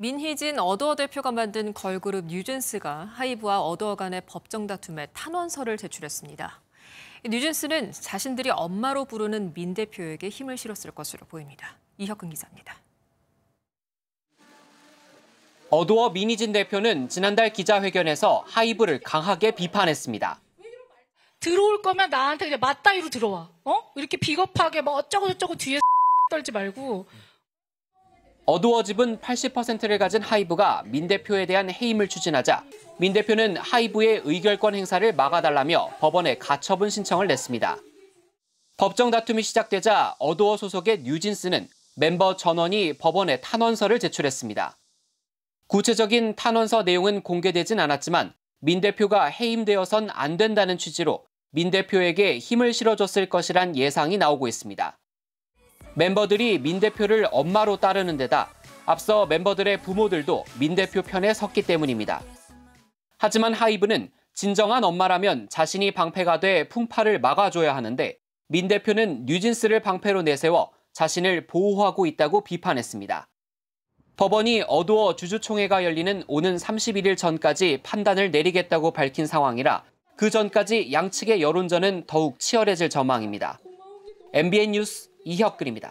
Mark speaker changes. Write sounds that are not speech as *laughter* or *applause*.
Speaker 1: 민희진 어도어 대표가 만든 걸그룹 뉴진스가 하이브와 어도어 간의 법정 다툼에 탄원서를 제출했습니다. 뉴진스는 자신들이 엄마로 부르는 민 대표에게 힘을 실었을 것으로 보입니다. 이혁근 기자입니다.
Speaker 2: 어도어 민희진 대표는 지난달 기자회견에서 하이브를 강하게 비판했습니다. 들어올 거면 나한테 그냥 맞다이로 들어와. 어? 이렇게 비겁하게 뭐 어쩌고저쩌고 뒤에 *laughs* 떨지 말고 어두워 집은 80%를 가진 하이브가 민 대표에 대한 해임을 추진하자 민 대표는 하이브의 의결권 행사를 막아달라며 법원에 가처분 신청을 냈습니다. 법정 다툼이 시작되자 어두워 소속의 뉴진스는 멤버 전원이 법원에 탄원서를 제출했습니다. 구체적인 탄원서 내용은 공개되진 않았지만 민 대표가 해임되어선 안 된다는 취지로 민 대표에게 힘을 실어줬을 것이란 예상이 나오고 있습니다. 멤버들이 민 대표를 엄마로 따르는 데다 앞서 멤버들의 부모들도 민 대표 편에 섰기 때문입니다. 하지만 하이브는 진정한 엄마라면 자신이 방패가 돼 풍파를 막아줘야 하는데 민 대표는 뉴진스를 방패로 내세워 자신을 보호하고 있다고 비판했습니다. 법원이 어두워 주주총회가 열리는 오는 31일 전까지 판단을 내리겠다고 밝힌 상황이라 그 전까지 양측의 여론전은 더욱 치열해질 전망입니다. MBN 뉴스 이혁근입니다.